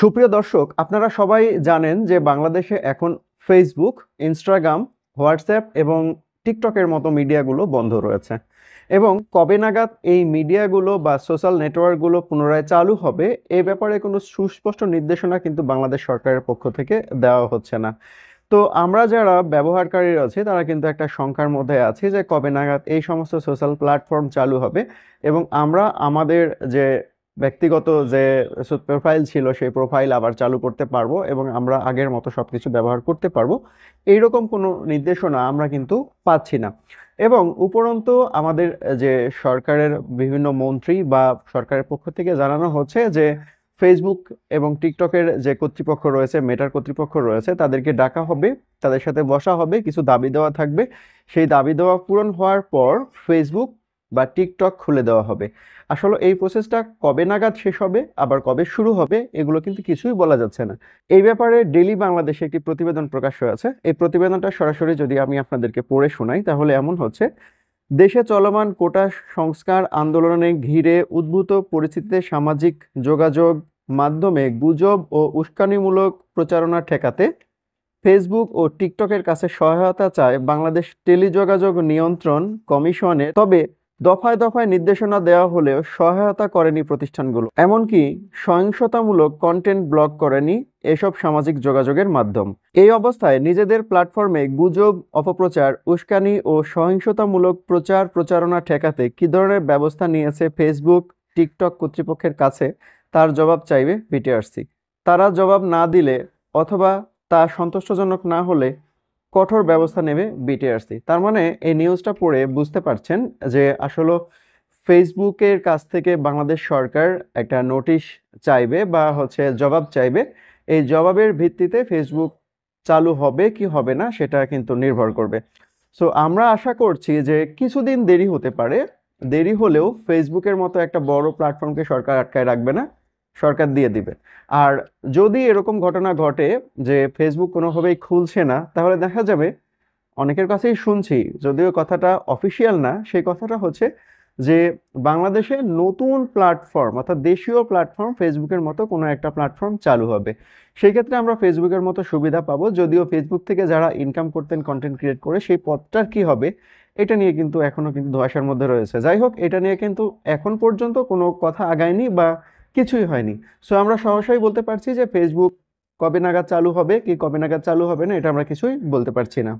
সুপ্রিয় দর্শক আপনারা সবাই জানেন যে বাংলাদেশে এখন ফেসবুক ইনস্টাগ্রাম হোয়াটসঅ্যাপ এবং টিকটকের মতো মিডিয়াগুলো বন্ধ রয়েছে এবং কবে নাগাদ এই মিডিয়াগুলো বা সোশ্যাল নেটওয়ার্কগুলো পুনরায় চালু হবে এ ব্যাপারে কোনো সুস্পষ্ট নির্দেশনা কিন্তু বাংলাদেশ সরকারের পক্ষ থেকে দেওয়া হচ্ছে না তো আমরা যারা ব্যবহারকারী আছে তারা কিন্তু একটা সংখ্যার মধ্যে আছি যে কবে নাগাদ এই সমস্ত সোশ্যাল প্ল্যাটফর্ম চালু হবে এবং আমরা আমাদের যে ব্যক্তিগত যে প্রোফাইল ছিল সেই প্রোফাইল আবার চালু করতে পারবো এবং আমরা আগের মতো সব কিছু ব্যবহার করতে পারবো এইরকম কোনো নির্দেশনা আমরা কিন্তু পাচ্ছি না এবং উপরন্তু আমাদের যে সরকারের বিভিন্ন মন্ত্রী বা সরকারের পক্ষ থেকে জানানো হচ্ছে যে ফেসবুক এবং টিকটকের যে কর্তৃপক্ষ রয়েছে মেটার কর্তৃপক্ষ রয়েছে তাদেরকে ডাকা হবে তাদের সাথে বসা হবে কিছু দাবি দেওয়া থাকবে সেই দাবি দেওয়া পূরণ হওয়ার পর ফেসবুক বা টিকটক খুলে দেওয়া হবে আসলে এই প্রসেসটা কবে নাগাদ শেষ হবে আবার কবে শুরু হবে এগুলো কিন্তু কিছুই বলা যাচ্ছে না এই ব্যাপারে ডেলি বাংলাদেশে একটি প্রতিবেদন প্রকাশ হয়েছে এই প্রতিবেদনটা সরাসরি যদি আমি আপনাদেরকে পড়ে শোনাই তাহলে এমন হচ্ছে দেশে চলমান কোটা সংস্কার আন্দোলনে ঘিরে উদ্ভূত পরিস্থিতিতে সামাজিক যোগাযোগ মাধ্যমে গুজব ও উস্কানিমূলক প্রচারণা ঠেকাতে ফেসবুক ও টিকটকের কাছে সহায়তা চায় বাংলাদেশ টেলিযোগাযোগ নিয়ন্ত্রণ কমিশনে তবে দফায় দফায় নির্দেশনা দেওয়া হলেও সহায়তা করেনি প্রতিষ্ঠানগুলো এমনকি সহিংসতামূলক কন্টেন্ট ব্লক করেনি এসব সামাজিক যোগাযোগের মাধ্যম এই অবস্থায় নিজেদের প্ল্যাটফর্মে গুজব অপপ্রচার উস্কানি ও সহিংসতামূলক প্রচার প্রচারণা ঠেকাতে কী ধরনের ব্যবস্থা নিয়েছে ফেসবুক টিকটক কর্তৃপক্ষের কাছে তার জবাব চাইবে বিটিআরসি তারা জবাব না দিলে অথবা তা সন্তুষ্টজনক না হলে কঠোর ব্যবস্থা নেবে বিটিআরসি তার মানে এই নিউজটা পড়ে বুঝতে পারছেন যে আসলে ফেসবুকের কাছ থেকে বাংলাদেশ সরকার একটা নোটিশ চাইবে বা হচ্ছে জবাব চাইবে এই জবাবের ভিত্তিতে ফেসবুক চালু হবে কি হবে না সেটা কিন্তু নির্ভর করবে সো আমরা আশা করছি যে কিছুদিন দেরি হতে পারে দেরি হলেও ফেসবুকের মতো একটা বড় প্ল্যাটফর্মকে সরকার আটকায় রাখবে না সরকার দিয়ে দিবে আর যদি এরকম ঘটনা ঘটে যে ফেসবুক কোনোভাবেই খুলছে না তাহলে দেখা যাবে অনেকের কাছেই শুনছি যদিও কথাটা অফিসিয়াল না সেই কথাটা হচ্ছে যে বাংলাদেশে নতুন প্ল্যাটফর্ম অর্থাৎ দেশীয় প্ল্যাটফর্ম ফেসবুকের মতো কোনো একটা প্ল্যাটফর্ম চালু হবে সেই ক্ষেত্রে আমরা ফেসবুকের মতো সুবিধা পাবো যদিও ফেসবুক থেকে যারা ইনকাম করতেন কন্টেন্ট ক্রিয়েট করে সেই পথটার কি হবে এটা নিয়ে কিন্তু এখনও কিন্তু ধোয়াশার মধ্যে রয়েছে যাই হোক এটা নিয়ে কিন্তু এখন পর্যন্ত কোনো কথা আগায়নি বা কিছুই হয়নি সো আমরা সহসাই বলতে পারছি যে ফেসবুক কবে নাগাদ চালু হবে কি কবে নাগাদ চালু হবে না এটা আমরা কিছুই বলতে পারছি না